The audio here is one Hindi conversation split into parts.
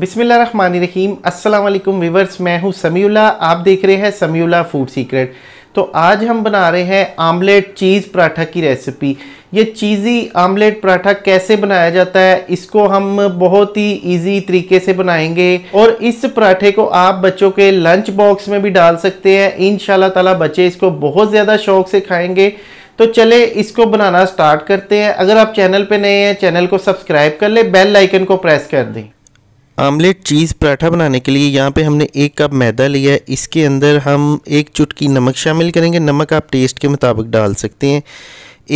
बिसमीम अस्सलाम वीवर्स मैं हूँ समीला आप देख रहे हैं समीला फूड सीक्रेट तो आज हम बना रहे हैं आमलेट चीज़ पराठा की रेसिपी ये चीज़ी आमलेट पराठा कैसे बनाया जाता है इसको हम बहुत ही इजी तरीके से बनाएंगे और इस पराठे को आप बच्चों के लंच बॉक्स में भी डाल सकते हैं इन ताला बच्चे इसको बहुत ज़्यादा शौक से खाएंगे तो चले इसको बनाना स्टार्ट करते हैं अगर आप चैनल पर नए हैं चैनल को सब्सक्राइब कर ले बेल आइकन को प्रेस कर दें आमलेट चीज़ पराठा बनाने के लिए यहाँ पे हमने एक कप मैदा लिया है इसके अंदर हम एक चुटकी नमक शामिल करेंगे नमक आप टेस्ट के मुताबिक डाल सकते हैं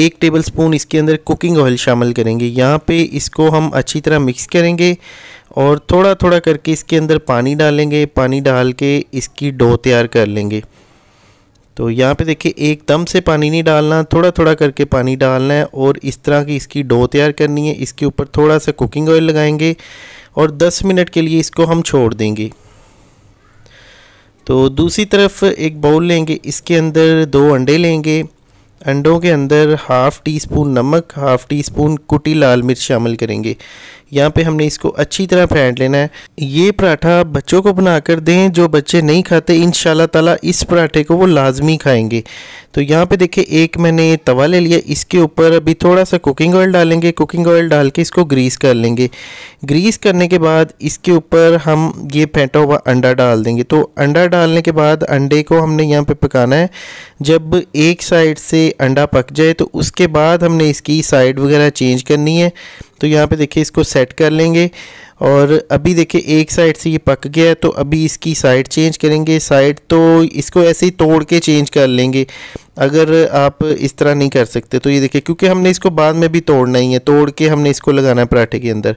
एक टेबल स्पून इसके अंदर कुकिंग ऑयल शामिल करेंगे यहाँ पे इसको हम अच्छी तरह मिक्स करेंगे और थोड़ा थोड़ा करके इसके अंदर पानी डालेंगे पानी डाल के इसकी डो तैयार कर लेंगे तो यहाँ पे देखिए एकदम से पानी नहीं डालना थोड़ा थोड़ा करके पानी डालना है और इस तरह की इसकी डो तैयार करनी है इसके ऊपर थोड़ा सा कुकिंग ऑयल लगाएंगे और 10 मिनट के लिए इसको हम छोड़ देंगे तो दूसरी तरफ एक बाउल लेंगे इसके अंदर दो अंडे लेंगे अंडों के अंदर हाफ़ टी स्पून नमक हाफ़ टी स्पून कुटी लाल मिर्च शामिल करेंगे यहाँ पे हमने इसको अच्छी तरह फेंट लेना है ये पराठा बच्चों को बना कर दें जो बच्चे नहीं खाते इन ताला इस पराठे को वो लाजमी खाएंगे तो यहाँ पे देखिए एक मैंने तवा ले लिया इसके ऊपर अभी थोड़ा सा कुकिंग ऑयल डालेंगे कुकिंग ऑयल डाल के इसको ग्रीस कर लेंगे ग्रीस करने के बाद इसके ऊपर हम ये फेंटा हुआ अंडा डाल देंगे तो अंडा डालने के बाद अंडे को हमने यहाँ पर पकाना है जब एक साइड से अंडा पक जाए तो उसके बाद हमने इसकी साइड वगैरह चेंज करनी है तो यहाँ पे देखिए इसको सेट कर लेंगे और अभी देखिए एक साइड से ये पक गया है तो अभी इसकी साइड चेंज करेंगे साइड तो इसको ऐसे ही तोड़ के चेंज कर लेंगे अगर आप इस तरह नहीं कर सकते तो ये देखिए क्योंकि हमने इसको बाद में भी तोड़ना ही है तोड़ के हमने इसको लगाना है पराठे के अंदर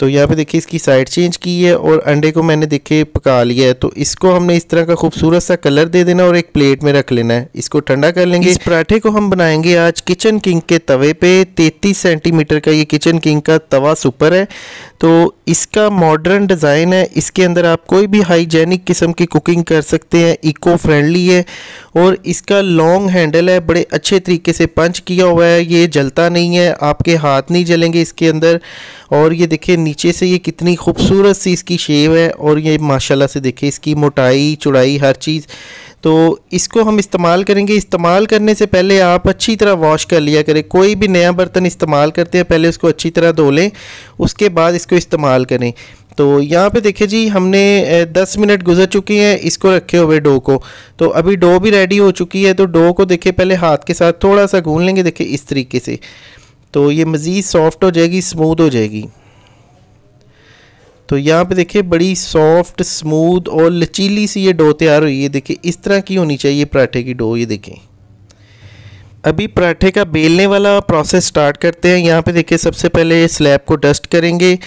तो यहाँ पे देखिए इसकी साइड चेंज की है और अंडे को मैंने देखिए पका लिया है तो इसको हमने इस तरह का खूबसूरत सा कलर दे देना और एक प्लेट में रख लेना है इसको ठंडा कर लेंगे इस पराठे को हम बनाएंगे आज किचन किंग के तवे पे 33 सेंटीमीटर का ये किचन किंग का तवा सुपर है तो इसका मॉडर्न डिज़ाइन है इसके अंदर आप कोई भी हाइजेनिक किस्म की कुकिंग कर सकते हैं इको फ्रेंडली है और इसका लॉन्ग हैंडल है बड़े अच्छे तरीके से पंच किया हुआ है ये जलता नहीं है आपके हाथ नहीं जलेंगे इसके अंदर और ये देखिए नीचे से ये कितनी खूबसूरत सी इसकी शेव है और ये माशाल्लाह से देखें इसकी मोटाई चौड़ाई हर चीज़ तो इसको हम इस्तेमाल करेंगे इस्तेमाल करने से पहले आप अच्छी तरह वॉश कर लिया करें कोई भी नया बर्तन इस्तेमाल करते हैं पहले उसको अच्छी तरह धो लें उसके बाद इसको इस्तेमाल करें तो यहाँ पे देखिए जी हमने 10 मिनट गुजर चुके हैं इसको रखे हुए डो को तो अभी डो भी रेडी हो चुकी है तो डो को देखिए पहले हाथ के साथ थोड़ा सा घून लेंगे देखिए इस तरीके से तो ये मज़ीद सॉफ्ट हो जाएगी स्मूथ हो जाएगी तो यहाँ पे देखिए बड़ी सॉफ्ट स्मूथ और लचीली सी ये डो तैयार हुई है देखिए इस तरह की होनी चाहिए पराठे की डो ये देखें अभी पराठे का बेलने वाला प्रोसेस स्टार्ट करते हैं यहाँ पे देखिए सबसे पहले स्लैब को डस्ट करेंगे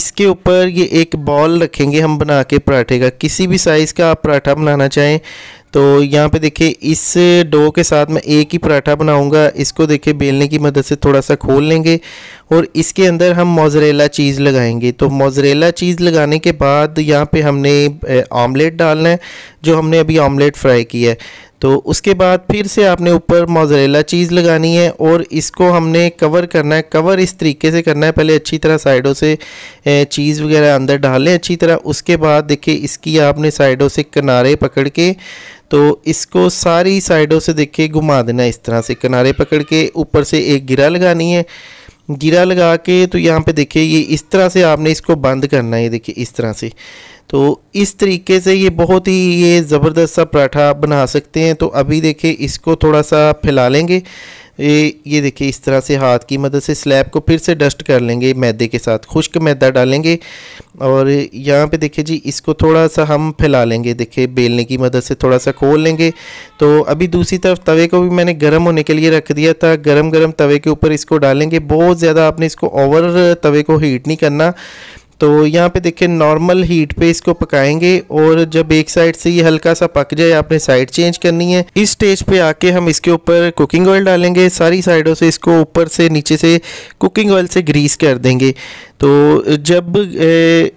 इसके ऊपर ये एक बॉल रखेंगे हम बना के पराठे का किसी भी साइज़ का आप पराठा बनाना चाहें तो यहाँ पे देखिए इस डो के साथ मैं एक ही पराठा बनाऊंगा इसको देखिए बेलने की मदद से थोड़ा सा खोल लेंगे और इसके अंदर हम मोजरेला चीज़ लगाएंगे तो मोजरेला चीज़ लगाने के बाद यहाँ पे हमने ऑमलेट डालना है जो हमने अभी ऑमलेट फ्राई किया है तो उसके बाद फिर से आपने ऊपर मोजरेला चीज़ लगानी है और इसको हमने कवर करना है कवर इस तरीके से करना है पहले अच्छी तरह साइडों से चीज़ वगैरह अंदर डालें अच्छी तरह उसके बाद देखिए इसकी आपने साइडों से किनारे पकड़ के तो इसको सारी साइडों से देखिए घुमा देना इस तरह से किनारे पकड़ के ऊपर से एक गिरा लगानी है गिरा लगा के तो यहाँ पे देखिए ये इस तरह से आपने इसको बंद करना है देखिए इस तरह से तो इस तरीके से ये बहुत ही ये ज़बरदस्त सा पराठा बना सकते हैं तो अभी देखिए इसको थोड़ा सा फैला लेंगे ये ये देखिए इस तरह से हाथ की मदद से स्लैब को फिर से डस्ट कर लेंगे मैदे के साथ खुश्क मैदा डालेंगे और यहाँ पे देखिए जी इसको थोड़ा सा हम फैला लेंगे देखिए बेलने की मदद से थोड़ा सा खोल लेंगे तो अभी दूसरी तरफ तवे को भी मैंने गर्म होने के लिए रख दिया था गर्म गर्म तवे के ऊपर इसको डालेंगे बहुत ज़्यादा आपने इसको ओवर तवे को हीट नहीं करना तो यहाँ पे देखिए नॉर्मल हीट पे इसको पकाएंगे और जब एक साइड से ये हल्का सा पक जाए आपने साइड चेंज करनी है इस स्टेज पे आके हम इसके ऊपर कुकिंग ऑयल डालेंगे सारी साइडों से इसको ऊपर से नीचे से कुकिंग ऑयल से ग्रीस कर देंगे तो जब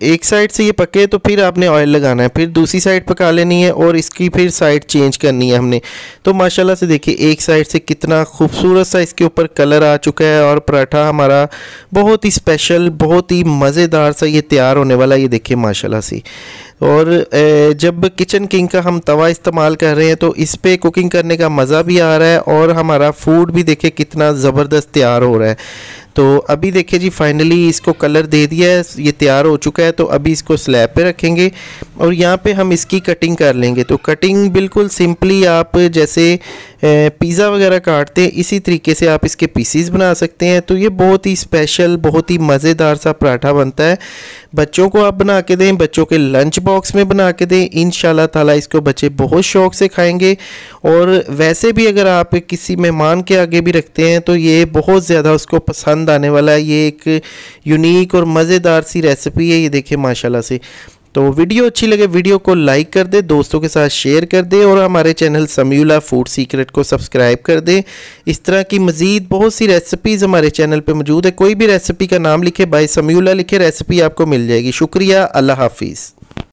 एक साइड से ये पके तो फिर आपने ऑयल लगाना है फिर दूसरी साइड पका लेनी है और इसकी फिर साइड चेंज करनी है हमने तो माशाला से देखिए एक साइड से कितना खूबसूरत सा इसके ऊपर कलर आ चुका है और पराठा हमारा बहुत ही स्पेशल बहुत ही मज़ेदार सा ये तैयार होने वाला ये देखिए माशाल्लाह से और जब किचन किंग का हम तवा इस्तेमाल कर रहे हैं तो इस पर कुकिंग करने का मज़ा भी आ रहा है और हमारा फूड भी देखे कितना ज़बरदस्त तैयार हो रहा है तो अभी देखिए जी फाइनली इसको कलर दे दिया है ये तैयार हो चुका है तो अभी इसको स्लैब पे रखेंगे और यहाँ पे हम इसकी कटिंग कर लेंगे तो कटिंग बिल्कुल सिंपली आप जैसे पिज़्ज़ा वगैरह काटते हैं इसी तरीके से आप इसके पीसीस बना सकते हैं तो ये बहुत ही स्पेशल बहुत ही मज़ेदार सा पराठा बनता है बच्चों को आप बना के दें बच्चों के लंच बॉक्स में बना के दें इन ताला इसको बच्चे बहुत शौक से खाएंगे और वैसे भी अगर आप किसी मेहमान के आगे भी रखते हैं तो ये बहुत ज़्यादा उसको पसंद आने वाला है ये एक यूनिक और मज़ेदार सी रेसिपी है ये देखें माशाला से तो वीडियो अच्छी लगे वीडियो को लाइक कर दे दोस्तों के साथ शेयर कर दे और हमारे चैनल समयूला फूड सीक्रेट को सब्सक्राइब कर दे इस तरह की मज़ीद बहुत सी रेसिपीज़ हमारे चैनल पे मौजूद है कोई भी रेसिपी का नाम लिखे बाय समयूला लिखे रेसिपी आपको मिल जाएगी शुक्रिया अल्लाह हाफिज़